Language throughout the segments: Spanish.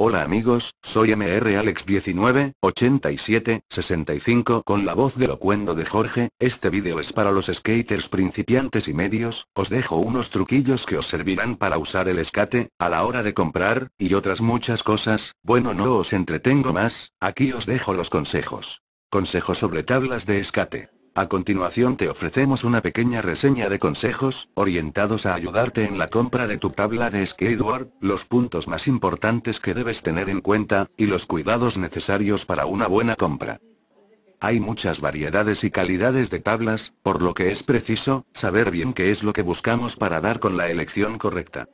Hola amigos, soy Mr. Alex 1987 65 con la voz de locuendo de Jorge, este vídeo es para los skaters principiantes y medios, os dejo unos truquillos que os servirán para usar el escate, a la hora de comprar, y otras muchas cosas, bueno no os entretengo más, aquí os dejo los consejos. Consejos sobre tablas de escate. A continuación te ofrecemos una pequeña reseña de consejos, orientados a ayudarte en la compra de tu tabla de skateboard, los puntos más importantes que debes tener en cuenta, y los cuidados necesarios para una buena compra. Hay muchas variedades y calidades de tablas, por lo que es preciso, saber bien qué es lo que buscamos para dar con la elección correcta.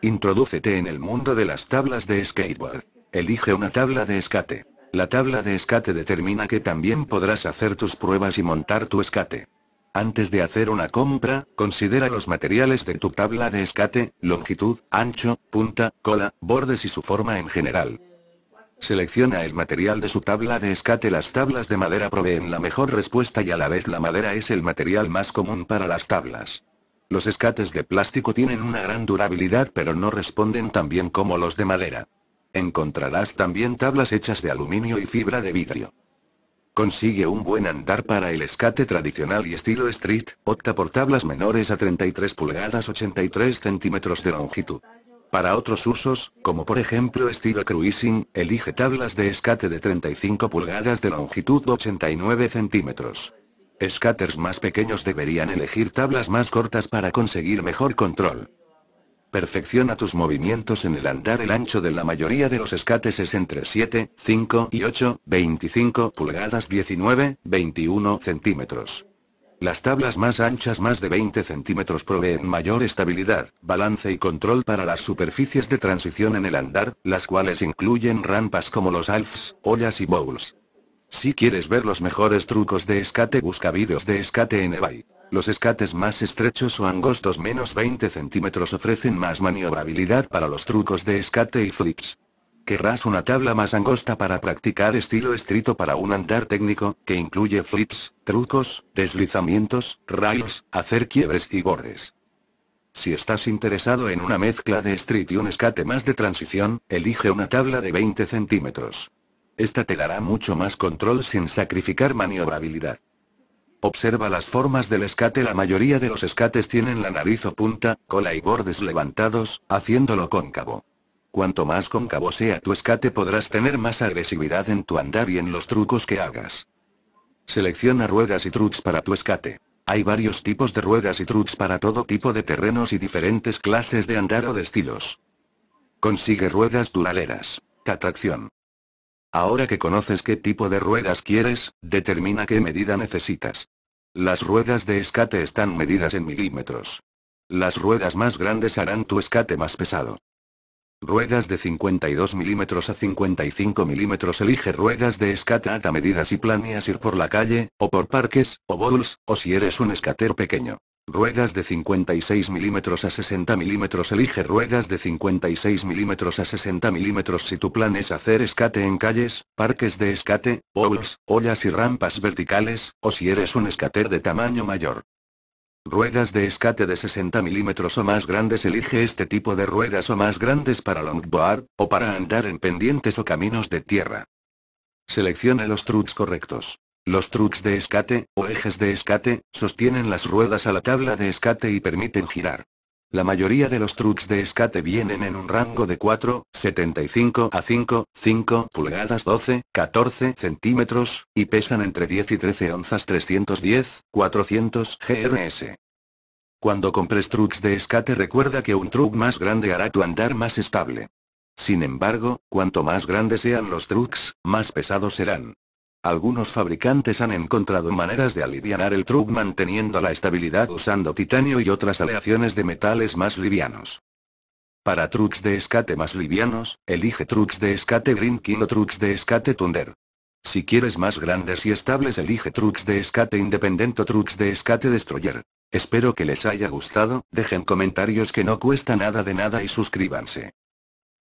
Introdúcete en el mundo de las tablas de skateboard. Elige una tabla de escate. La tabla de escate determina que también podrás hacer tus pruebas y montar tu escate. Antes de hacer una compra, considera los materiales de tu tabla de escate, longitud, ancho, punta, cola, bordes y su forma en general. Selecciona el material de su tabla de escate. Las tablas de madera proveen la mejor respuesta y a la vez la madera es el material más común para las tablas. Los escates de plástico tienen una gran durabilidad pero no responden tan bien como los de madera. Encontrarás también tablas hechas de aluminio y fibra de vidrio. Consigue un buen andar para el escate tradicional y estilo street, opta por tablas menores a 33 pulgadas 83 centímetros de longitud. Para otros usos, como por ejemplo estilo cruising, elige tablas de escate de 35 pulgadas de longitud 89 centímetros. Skaters más pequeños deberían elegir tablas más cortas para conseguir mejor control. Perfecciona tus movimientos en el andar el ancho de la mayoría de los escates es entre 7, 5 y 8, 25 pulgadas 19, 21 centímetros. Las tablas más anchas más de 20 centímetros proveen mayor estabilidad, balance y control para las superficies de transición en el andar, las cuales incluyen rampas como los alfs, ollas y bowls. Si quieres ver los mejores trucos de escate busca vídeos de escate en eBay. Los escates más estrechos o angostos menos 20 centímetros ofrecen más maniobrabilidad para los trucos de escate y flips. Querrás una tabla más angosta para practicar estilo estrito para un andar técnico, que incluye flips, trucos, deslizamientos, rails, hacer quiebres y bordes. Si estás interesado en una mezcla de street y un escate más de transición, elige una tabla de 20 centímetros. Esta te dará mucho más control sin sacrificar maniobrabilidad. Observa las formas del escate. La mayoría de los escates tienen la nariz o punta, cola y bordes levantados, haciéndolo cóncavo. Cuanto más cóncavo sea tu escate podrás tener más agresividad en tu andar y en los trucos que hagas. Selecciona ruedas y trucs para tu escate. Hay varios tipos de ruedas y trucs para todo tipo de terrenos y diferentes clases de andar o de estilos. Consigue ruedas duraleras. Catracción. Ahora que conoces qué tipo de ruedas quieres, determina qué medida necesitas. Las ruedas de escate están medidas en milímetros. Las ruedas más grandes harán tu escate más pesado. Ruedas de 52 milímetros a 55 milímetros elige ruedas de escate a medidas y planeas ir por la calle, o por parques, o bowls, o si eres un escater pequeño. Ruedas de 56 mm a 60 mm. Elige ruedas de 56 mm a 60 mm si tu plan es hacer escate en calles, parques de escate, bowls, ollas y rampas verticales, o si eres un escater de tamaño mayor. Ruedas de escate de 60 milímetros o más grandes Elige este tipo de ruedas o más grandes para longboard, o para andar en pendientes o caminos de tierra. Seleccione los truts correctos. Los trucks de escate, o ejes de escate, sostienen las ruedas a la tabla de escate y permiten girar. La mayoría de los trucks de escate vienen en un rango de 4, 75 a 5, 5 pulgadas 12, 14 centímetros, y pesan entre 10 y 13 onzas 310, 400 GRS. Cuando compres trucks de escate recuerda que un truck más grande hará tu andar más estable. Sin embargo, cuanto más grandes sean los trucks, más pesados serán. Algunos fabricantes han encontrado maneras de aliviar el truck manteniendo la estabilidad usando titanio y otras aleaciones de metales más livianos. Para trucks de escate más livianos, elige trucks de escate Green King o trucks de escate Thunder. Si quieres más grandes y estables elige trucks de escate independiente o trucks de escate Destroyer. Espero que les haya gustado, dejen comentarios que no cuesta nada de nada y suscríbanse.